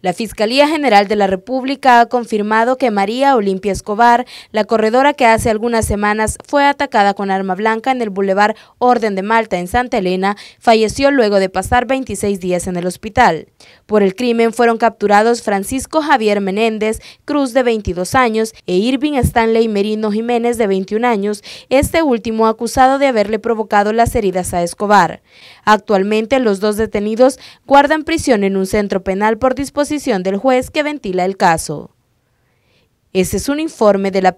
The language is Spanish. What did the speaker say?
La Fiscalía General de la República ha confirmado que María Olimpia Escobar, la corredora que hace algunas semanas fue atacada con arma blanca en el Boulevard Orden de Malta en Santa Elena, falleció luego de pasar 26 días en el hospital. Por el crimen fueron capturados Francisco Javier Menéndez Cruz, de 22 años, e Irving Stanley Merino Jiménez, de 21 años, este último acusado de haberle provocado las heridas a Escobar. Actualmente los dos detenidos guardan prisión en un centro penal por disposición decisión del juez que ventila el caso. Ese es un informe de la